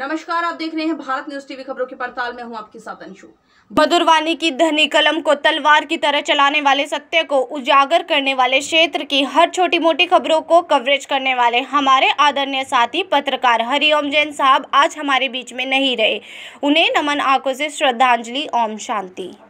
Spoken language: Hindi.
नमस्कार आप देख रहे हैं भारत न्यूज टीवी खबरों की पड़ताल में हूं आपके साथ अंशु बदुरवानी की धनी कलम को तलवार की तरह चलाने वाले सत्य को उजागर करने वाले क्षेत्र की हर छोटी मोटी खबरों को कवरेज करने वाले हमारे आदरणीय साथी पत्रकार हरिओम जैन साहब आज हमारे बीच में नहीं रहे उन्हें नमन आंखों से श्रद्धांजलि ओम शांति